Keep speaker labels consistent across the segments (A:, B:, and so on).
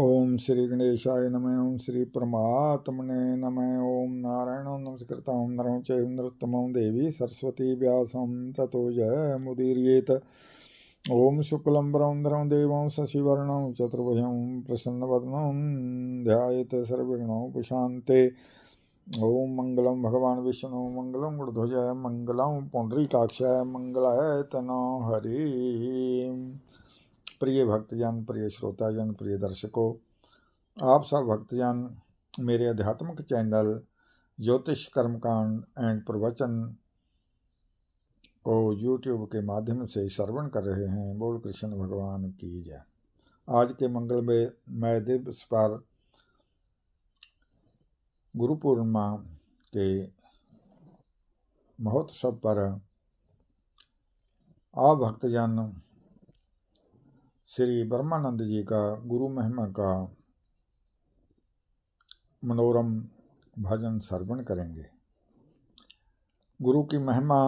A: ओम श्री गणेशाय नम ओम श्री परमात्मने नम ओम नारायण नमस्कृता नरं चैव नृत्तमं देवी सरस्वती व्यासं ततो जयमुदीर्येत ॐ शुक्लं ब्रौन्द्रं देवं शशिवर्णं चतुर्भुजं ध्यात ध्यायेत सर्वगणोपशान्ते ओम मंगलम भगवान विष्णु मंगलम गुरुध्वजाय मंगलम पुंडरीकाक्षाय मंगलाय तनो हरिम प्रिय भक्तजन प्रिय श्रोताजन प्रिय दर्शकों आप सब भक्तजन मेरे आध्यात्मिक चैनल ज्योतिष कर्मकांड एंड प्रवचन को यूट्यूब के माध्यम से श्रवण कर रहे हैं बोल कृष्ण भगवान की जय आज के मंगल में मैं दिवस पर गुरु पूर्णिमा के महोत्सव पर आप भक्तजन श्री ब्रह्मानंद जी का गुरु महिमा का मनोरम भजन सर्वण करेंगे गुरु की महिमा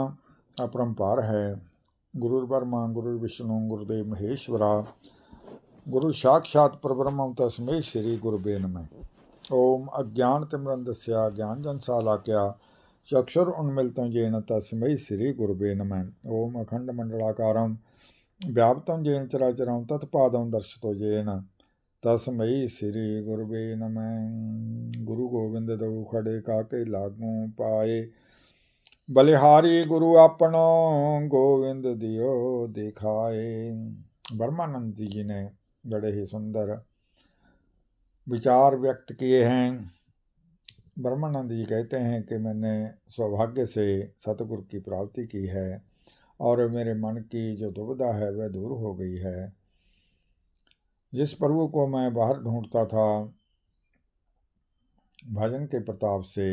A: अपरंपार है गुरु ब्रह्मा गुरु विष्णु गुरुदेव महेश्वरा गुरु साक्षात परब्रह्म तस्मे श्री गुरुबे नमः ओम अज्ञान दस्या ज्ञान जनसालाक्या चक्षुर उन्मिलत जेन तस्मै श्री गुरुबे नमः ओम अखंड मंडलाकारम ਵਿਆਪਤੰ ਜੇਨ ਚਰਾਚਰੰ ਤਤ ਪਾਦੰ ਦਰਸ਼ਤੋ ਜੇਨ ਤਸਮਈ ਸ੍ਰੀ ਗੁਰਵੇ ਨਮੈ ਗੁਰੂ ਗੋਬਿੰਦ ਦੇਵ ਖੜੇ ਕਾ ਕੇ ਲਾਗੂ ਪਾਏ ਬਲਿਹਾਰੀ ਗੁਰੂ ਆਪਣੋ ਗੋਬਿੰਦ ਦਿਓ ਦਿਖਾਏ ਬਰਮਾਨੰਦ ਜੀ ਨੇ ਬੜੇ ਹੀ ਸੁੰਦਰ ਵਿਚਾਰ ਵਿਅਕਤ ਕੀਏ ਹਨ ਬਰਮਾਨੰਦ ਜੀ ਕਹਤੇ ਹਨ ਕਿ ਮੈਨੇ ਸੁਭਾਗਯ ਸੇ ਸਤਗੁਰ ਕੀ ਪ੍ਰਾਪਤੀ ਕੀ ਹੈ और मेरे मन की जो दुविधा है वह दूर हो गई है जिस प्रभु को मैं बाहर ढूंढता था भजन के प्रताप से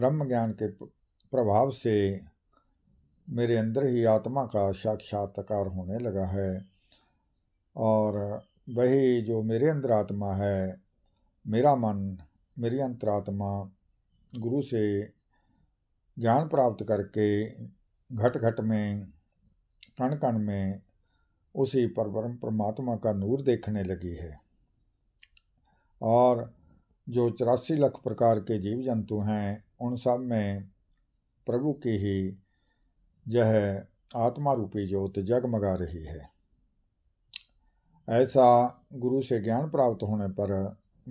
A: ब्रह्म ज्ञान के प्रभाव से मेरे अंदर ही आत्मा का साक्षात्कार होने लगा है और वही जो मेरे अंदर आत्मा है मेरा मन मेरी अंतरात्मा गुरु से ज्ञान प्राप्त करके घट घट में कण कण में उसी परम परमात्मा का नूर देखने लगी है और जो चौरासी लाख प्रकार के जीव जंतु हैं उन सब में प्रभु की ही यह आत्मा रूपी ज्योत जगमगा रही है ऐसा गुरु से ज्ञान प्राप्त होने पर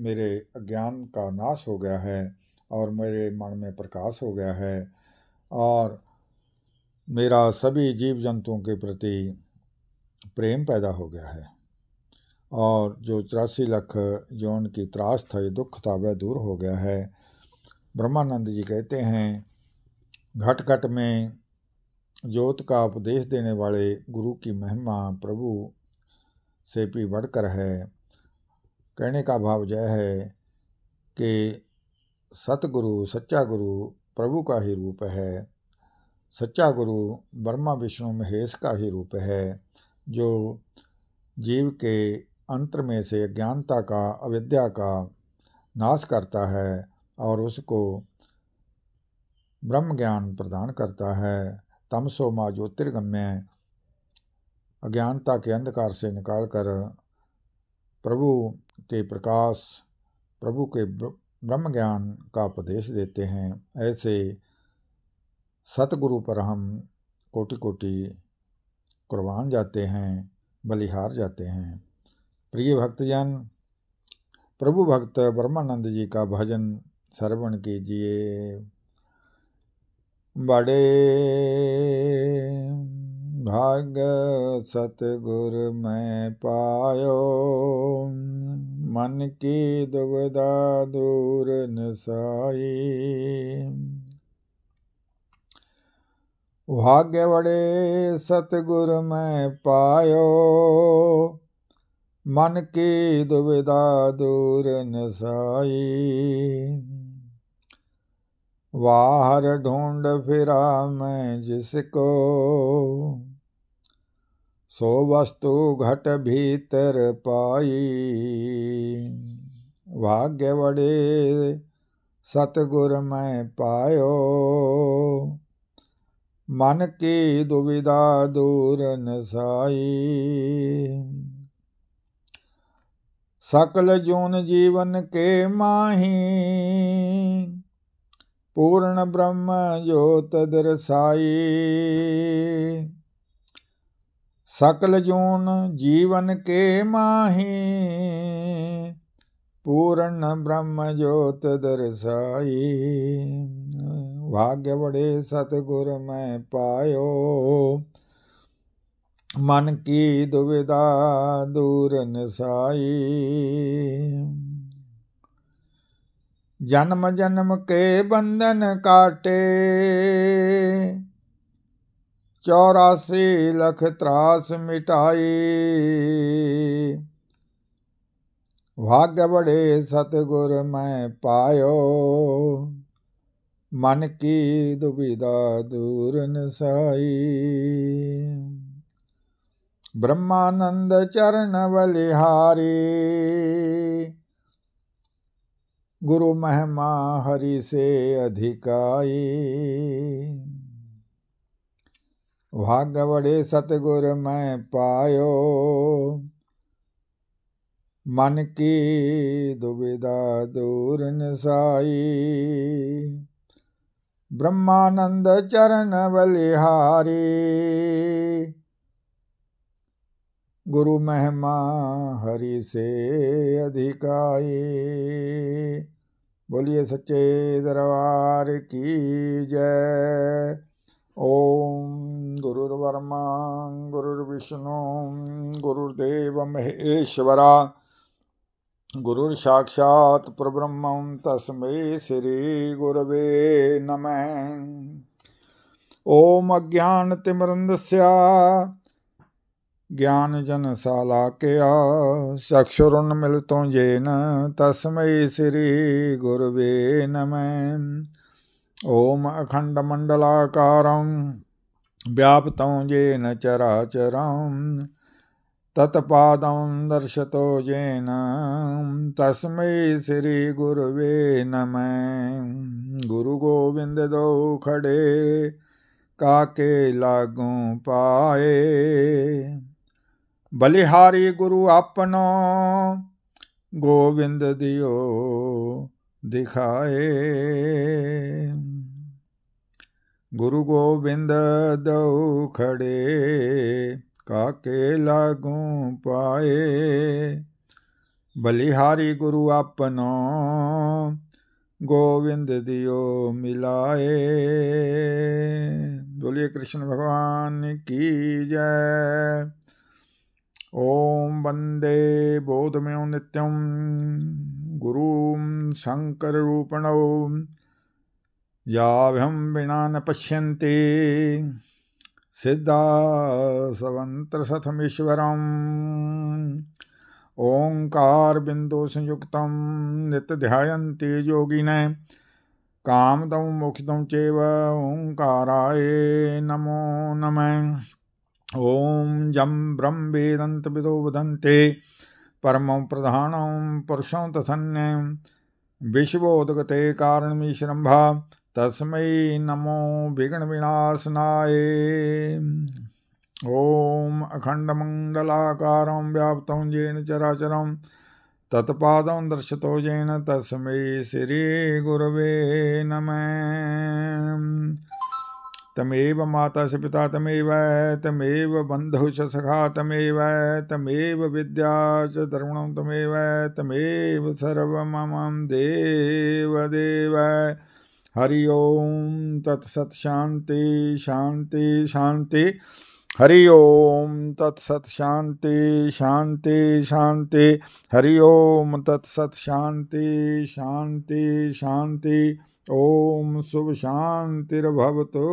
A: मेरे अज्ञान का नाश हो गया है और मेरे मन में प्रकाश हो गया है और मेरा सभी जीव जंतुओं के प्रति प्रेम पैदा हो गया है और जो चौरासी लख जौन की त्रास था ये दुख था वह दूर हो गया है ब्रह्मानंद जी कहते हैं घट घट में ज्योत का उपदेश देने वाले गुरु की महिमा प्रभु से भी बढ़कर है कहने का भाव यह है कि सतगुरु सच्चा गुरु प्रभु का ही रूप है सच्चा गुरु ब्रह्मा विष्णु महेश का ही रूप है जो जीव के अंतर में से अज्ञानता का अविद्या का नाश करता है और उसको ब्रह्म ज्ञान प्रदान करता है तमसो माँ ज्योतिर्गम्य अज्ञानता के अंधकार से निकाल कर प्रभु के प्रकाश प्रभु के ब्रह्म ज्ञान का उपदेश देते हैं ऐसे सतगुरु पर हम कोटि कोटि कुर्बान जाते हैं बलिहार जाते हैं प्रिय भक्तजन प्रभु भक्त ब्रह्मानंद जी का भजन श्रवण कीजिए बड़े भाग सतगुर में पायो मन की दुविधा दूर नसाई ਵਾਗੇ ਵੜੇ ਸਤਗੁਰ ਮੈਂ ਪਾਇਓ ਮਨ ਕੀ ਦੁਬਿਦਾ ਦੂਰ ਨਸਾਈ ਵਾਹਰ ਢੂੰਡ ਫਿਰਾ ਮੈਂ ਜਿਸ ਕੋ ਸੋ ਵਸਤੂ ਘਟ ਭੀਤਰ ਪਾਈ ਵਾਗੇ ਵੜੇ ਸਤਗੁਰ ਮੈਂ ਪਾਇਓ मन के दुविधा दूर न साई सकल जून जीवन के माही पूर्ण ब्रह्म ज्योत दरसाई सकल जून जीवन के माही पूर्ण ब्रह्म ज्योत दरसाई भाग्य बड़े सतगुर मैं पायो मन की दुविधा दूर नसाई जन्म जन्म के बंधन काटे चौरासी लख त्रास मिटाई भाग्य बड़े सतगुर मैं पायो मन की दुविधा दूर न साई ब्रह्मानंद चरण बलिहारी गुरु महिमा हरि से अधिकाई भाग्य बड़े सतगुर मैं पायो मन की दुविधा दूर न साई ब्रह्मानंद चरण बलिहारी गुरु महिमा हरि से अधिकाये बोलिए सच्चे दरबार की जय ओम गुरुर्वर्मा गुरुर्विष्णु गुरुर्देव महेश्वरा ਗੁਰੂਰ ਸਾਖਸ਼ਾਤ ਪਰਬ੍ਰਹਮੰ ਤਸਮੈ ਸ੍ਰੀ ਗੁਰਵੇ ਨਮੈ ਓਮ ਅਗਿਆਨ ਤਿਮਰੰਦਸਿਆ ਗਿਆਨ ਜਨ ਸਾਲਾਕਿਆ ਸਖਸ਼ੁਰਨ ਤੋ ਜੇਨ ਤਸਮੈ ਸ੍ਰੀ ਗੁਰਵੇ ਨਮੈ ਓਮ ਅਖੰਡ ਮੰਡਲਾਕਾਰੰ ਵਿਆਪਤੋਂ ਜੇਨ ਚਰਾਚਰੰ तत्पादं दर्शतो येन तस्मै श्रीगुरुवे नमः गुरुगोविन्ददौ खडे काके लागू पाए ਬਲਿਹਾਰੀ ਗੁਰੂ ਆਪਣੋ ਗੋਬਿੰਦ ਦਿਓ ਦਿਖਾਏ ਗੁਰੂ ਗੋਬਿੰਦ ਦਉ ਖੜੇ ਕਾਕੇ ਲਾਗੂ ਪਾਏ ਬਲਿਹਾਰੀ ਗੁਰੂ ਆਪਨੋ ਗੋਵਿੰਦ ਦਿਓ ਮਿਲਾਏ ਬੋਲੀਏ ਕ੍ਰਿਸ਼ਨ ਭਗਵਾਨ ਕੀ ਜੈ ਓਮ ਬੰਦੇ ਬੋਧਮਯੋ ਨਿਤਯੰ ਗੁਰੂ ਸ਼ੰਕਰ ਰੂਪਣੋ ਯਾਭਿਹੰ ਬਿਨਾ ਨ पश्यन्ति ओंकार बिंदु सिद्धासवन्त्रसथमीश्वरम् ओङ्कारबिन्दुसंयुक्तं नित्यध्यायन्ति योगिने कामदं मोक्षितं चैव ओङ्काराय नमो नमः ॐ जं ब्रं वेदन्तविदो वदन्ते परमं प्रधान पुरुषों तथन्यं विश्वोदगते कारणमीशरम्भा तस्मै नमो विघ्नविनाशनाय ॐ अखण्डमण्डलाकारं व्याप्तं येन चराचरं तत्पादं दर्शतो येन तस्मै श्रीगुरवे नमः तमेव माता से पिता तमेव तमेव बंधु सखा तमेव तमेव विद्या च धर्मणं तमेव तमेव सर्वममं देव देव, देव हरि ओम तत्सत शांति शांति शांति हरि ओम तत्सत शांति शांति शांति हरि ओम तत्सत शांति शांति शांति ओम शुभ शांतिर्भवतु